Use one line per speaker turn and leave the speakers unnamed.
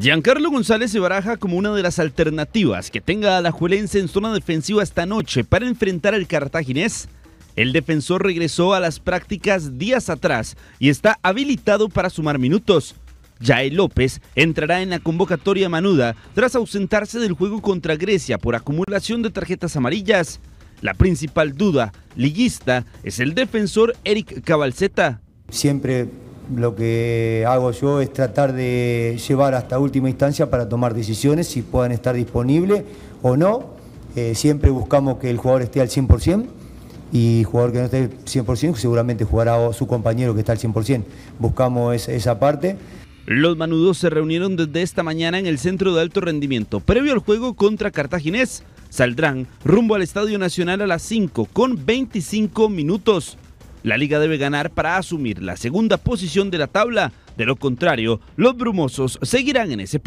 Giancarlo González se baraja como una de las alternativas que tenga a la Juelense en zona defensiva esta noche para enfrentar al cartaginés. El defensor regresó a las prácticas días atrás y está habilitado para sumar minutos. Jael López entrará en la convocatoria manuda tras ausentarse del juego contra Grecia por acumulación de tarjetas amarillas. La principal duda liguista es el defensor Eric
Cabalceta. Siempre lo que hago yo es tratar de llevar hasta última instancia para tomar decisiones, si puedan estar disponibles o no. Eh, siempre buscamos que el jugador esté al 100% y jugador que no esté al 100% seguramente jugará su compañero que está al 100%. Buscamos esa parte.
Los manudos se reunieron desde esta mañana en el centro de alto rendimiento, previo al juego contra Cartaginés. Saldrán rumbo al Estadio Nacional a las 5 con 25 minutos. La liga debe ganar para asumir la segunda posición de la tabla, de lo contrario, los brumosos seguirán en ese puesto.